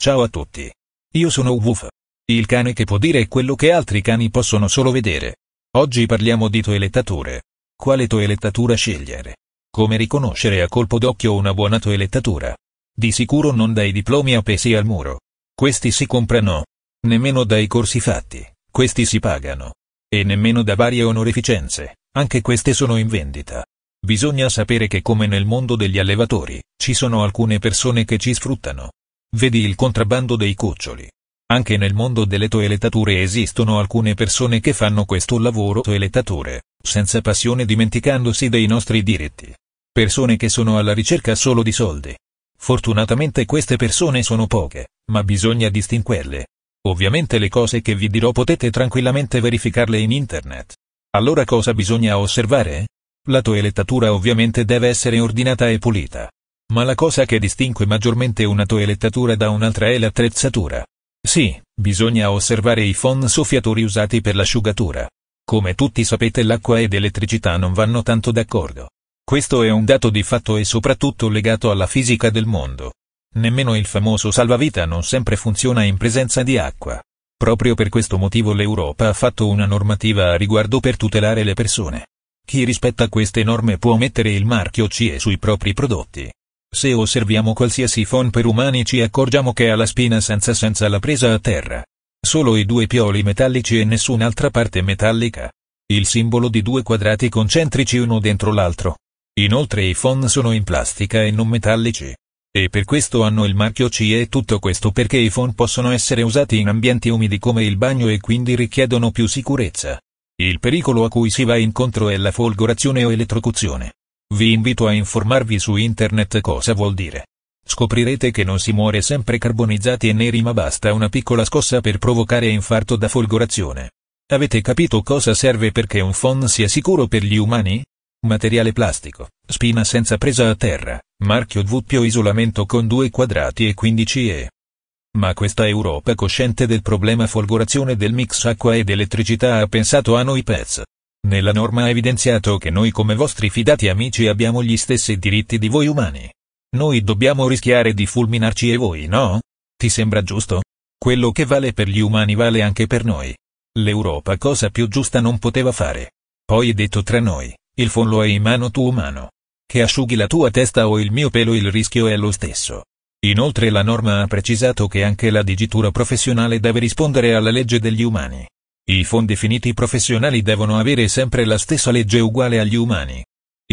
Ciao a tutti. Io sono Woof. Il cane che può dire quello che altri cani possono solo vedere. Oggi parliamo di toelettature. Quale toelettatura scegliere? Come riconoscere a colpo d'occhio una buona toelettatura? Di sicuro non dai diplomi appesi al muro. Questi si comprano. Nemmeno dai corsi fatti. Questi si pagano. E nemmeno da varie onorificenze. Anche queste sono in vendita. Bisogna sapere che come nel mondo degli allevatori, ci sono alcune persone che ci sfruttano. Vedi il contrabbando dei cuccioli. Anche nel mondo delle toelettature esistono alcune persone che fanno questo lavoro toelettature, senza passione dimenticandosi dei nostri diritti. Persone che sono alla ricerca solo di soldi. Fortunatamente queste persone sono poche, ma bisogna distinguerle. Ovviamente le cose che vi dirò potete tranquillamente verificarle in internet. Allora cosa bisogna osservare? La toelettatura ovviamente deve essere ordinata e pulita. Ma la cosa che distingue maggiormente una toelettatura da un'altra è l'attrezzatura. Sì, bisogna osservare i fon soffiatori usati per l'asciugatura. Come tutti sapete l'acqua ed elettricità non vanno tanto d'accordo. Questo è un dato di fatto e soprattutto legato alla fisica del mondo. Nemmeno il famoso salvavita non sempre funziona in presenza di acqua. Proprio per questo motivo l'Europa ha fatto una normativa a riguardo per tutelare le persone. Chi rispetta queste norme può mettere il marchio CE sui propri prodotti. Se osserviamo qualsiasi fon per umani ci accorgiamo che ha la spina senza senza la presa a terra. Solo i due pioli metallici e nessun'altra parte metallica. Il simbolo di due quadrati concentrici uno dentro l'altro. Inoltre i fon sono in plastica e non metallici. E per questo hanno il marchio C e tutto questo perché i fon possono essere usati in ambienti umidi come il bagno e quindi richiedono più sicurezza. Il pericolo a cui si va incontro è la folgorazione o elettrocuzione. Vi invito a informarvi su internet cosa vuol dire. Scoprirete che non si muore sempre carbonizzati e neri ma basta una piccola scossa per provocare infarto da folgorazione. Avete capito cosa serve perché un phon sia sicuro per gli umani? Materiale plastico, spina senza presa a terra, marchio doppio isolamento con 2 quadrati e 15 e. Ma questa Europa cosciente del problema folgorazione del mix acqua ed elettricità ha pensato a noi pezzi. Nella norma ha evidenziato che noi come vostri fidati amici abbiamo gli stessi diritti di voi umani. Noi dobbiamo rischiare di fulminarci e voi no? Ti sembra giusto? Quello che vale per gli umani vale anche per noi. L'Europa cosa più giusta non poteva fare. Poi detto tra noi, il follo è in mano tu umano. Che asciughi la tua testa o il mio pelo il rischio è lo stesso. Inoltre la norma ha precisato che anche la digitura professionale deve rispondere alla legge degli umani. I fondi finiti professionali devono avere sempre la stessa legge uguale agli umani.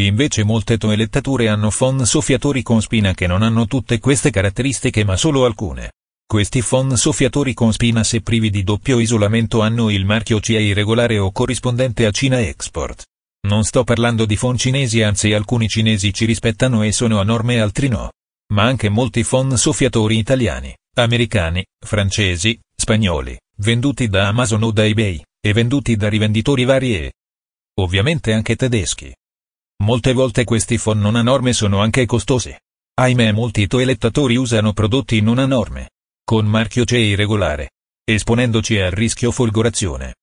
Invece molte toelettature hanno fond soffiatori con spina che non hanno tutte queste caratteristiche ma solo alcune. Questi fond soffiatori con spina se privi di doppio isolamento hanno il marchio CE irregolare o corrispondente a Cina Export. Non sto parlando di fond cinesi anzi alcuni cinesi ci rispettano e sono a norme altri no. Ma anche molti fond soffiatori italiani, americani, francesi, spagnoli, venduti da Amazon o da eBay, e venduti da rivenditori vari e ovviamente anche tedeschi. Molte volte questi phon non a norme sono anche costosi. Ahimè molti toelettatori usano prodotti non a norme, con marchio CE irregolare, esponendoci al rischio folgorazione.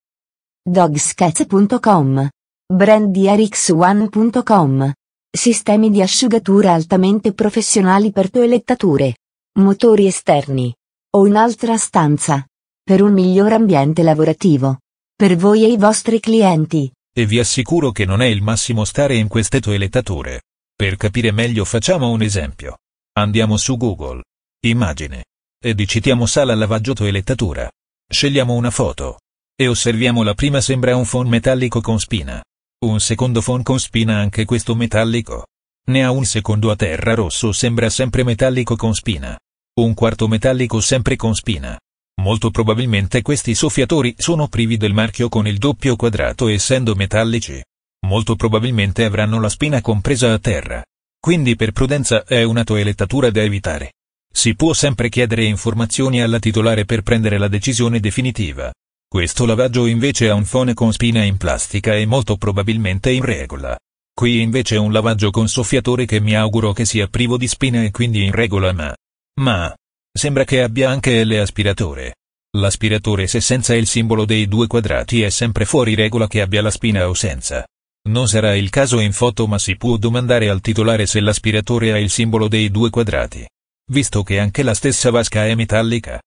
Dogsketch.com Brandyarx1.com Sistemi di asciugatura altamente professionali per toelettature. Motori esterni. O in altra stanza per un miglior ambiente lavorativo. Per voi e i vostri clienti. E vi assicuro che non è il massimo stare in queste toelettature. Per capire meglio facciamo un esempio. Andiamo su Google. Immagine. E digitiamo sala lavaggio toelettatura. Scegliamo una foto. E osserviamo la prima sembra un phon metallico con spina. Un secondo phon con spina anche questo metallico. Ne ha un secondo a terra rosso sembra sempre metallico con spina. Un quarto metallico sempre con spina. Molto probabilmente questi soffiatori sono privi del marchio con il doppio quadrato essendo metallici. Molto probabilmente avranno la spina compresa a terra. Quindi per prudenza è una toelettatura da evitare. Si può sempre chiedere informazioni alla titolare per prendere la decisione definitiva. Questo lavaggio invece ha un fone con spina in plastica e molto probabilmente in regola. Qui invece è un lavaggio con soffiatore che mi auguro che sia privo di spina e quindi in regola ma... Ma... Sembra che abbia anche l'aspiratore. L'aspiratore se senza il simbolo dei due quadrati è sempre fuori regola che abbia la spina o senza. Non sarà il caso in foto ma si può domandare al titolare se l'aspiratore ha il simbolo dei due quadrati. Visto che anche la stessa vasca è metallica.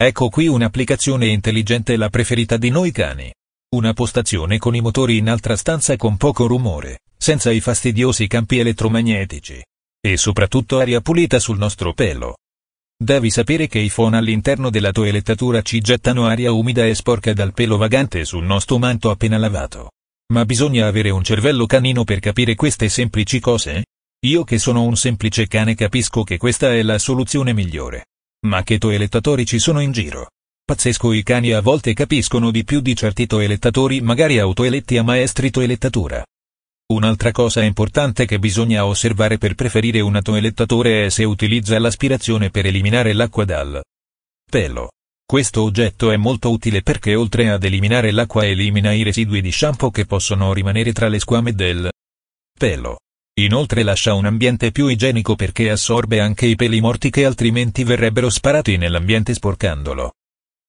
Ecco qui un'applicazione intelligente la preferita di noi cani. Una postazione con i motori in altra stanza con poco rumore, senza i fastidiosi campi elettromagnetici. E soprattutto aria pulita sul nostro pelo. Devi sapere che i phon all'interno della tua elettatura ci gettano aria umida e sporca dal pelo vagante sul nostro manto appena lavato. Ma bisogna avere un cervello canino per capire queste semplici cose? Io che sono un semplice cane capisco che questa è la soluzione migliore. Ma che toelettatori ci sono in giro? Pazzesco i cani a volte capiscono di più di certi toelettatori magari autoeletti a maestri toelettatura. Un'altra cosa importante che bisogna osservare per preferire un toelettatore è se utilizza l'aspirazione per eliminare l'acqua dal pelo. Questo oggetto è molto utile perché oltre ad eliminare l'acqua elimina i residui di shampoo che possono rimanere tra le squame del pelo. Inoltre lascia un ambiente più igienico perché assorbe anche i peli morti che altrimenti verrebbero sparati nell'ambiente sporcandolo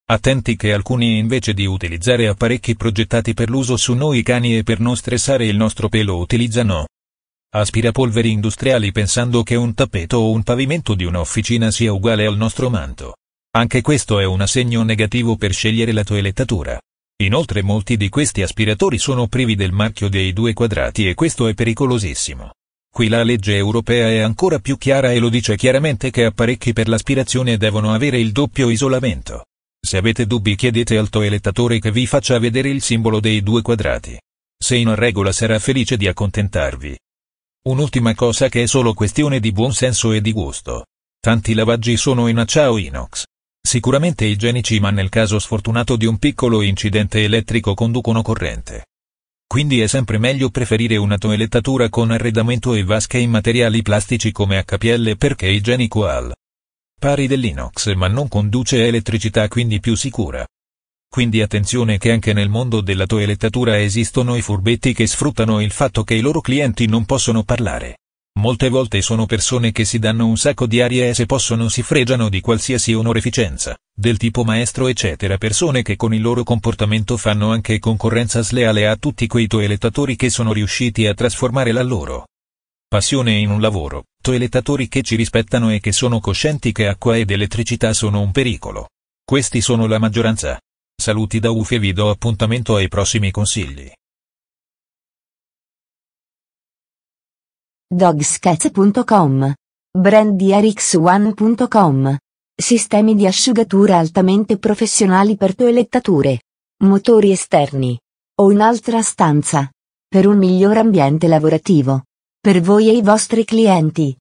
attenti che alcuni invece di utilizzare apparecchi progettati per l'uso su noi cani e per non stressare il nostro pelo utilizzano aspirapolveri industriali pensando che un tappeto o un pavimento di un'officina sia uguale al nostro manto. Anche questo è un assegno negativo per scegliere la toelettatura. Inoltre molti di questi aspiratori sono privi del marchio dei due quadrati e questo è pericolosissimo. Qui la legge europea è ancora più chiara e lo dice chiaramente che apparecchi per l'aspirazione devono avere il doppio isolamento. Se avete dubbi chiedete al toelettatore che vi faccia vedere il simbolo dei due quadrati. Se in regola sarà felice di accontentarvi. Un'ultima cosa che è solo questione di buon senso e di gusto. Tanti lavaggi sono in acciaio inox. Sicuramente igienici ma nel caso sfortunato di un piccolo incidente elettrico conducono corrente. Quindi è sempre meglio preferire una toelettatura con arredamento e vasche in materiali plastici come HPL perché igienico al pari dell'inox ma non conduce elettricità quindi più sicura. Quindi attenzione che anche nel mondo della toelettatura esistono i furbetti che sfruttano il fatto che i loro clienti non possono parlare. Molte volte sono persone che si danno un sacco di aria e se possono si fregiano di qualsiasi onoreficenza, del tipo maestro eccetera persone che con il loro comportamento fanno anche concorrenza sleale a tutti quei toelettatori che sono riusciti a trasformare la loro passione in un lavoro, toelettatori che ci rispettano e che sono coscienti che acqua ed elettricità sono un pericolo. Questi sono la maggioranza. Saluti da Ufi e vi do appuntamento ai prossimi consigli. Dogscats.com BrandyRX1.com Sistemi di asciugatura altamente professionali per toelettature. Motori esterni. O un'altra stanza. Per un miglior ambiente lavorativo. Per voi e i vostri clienti.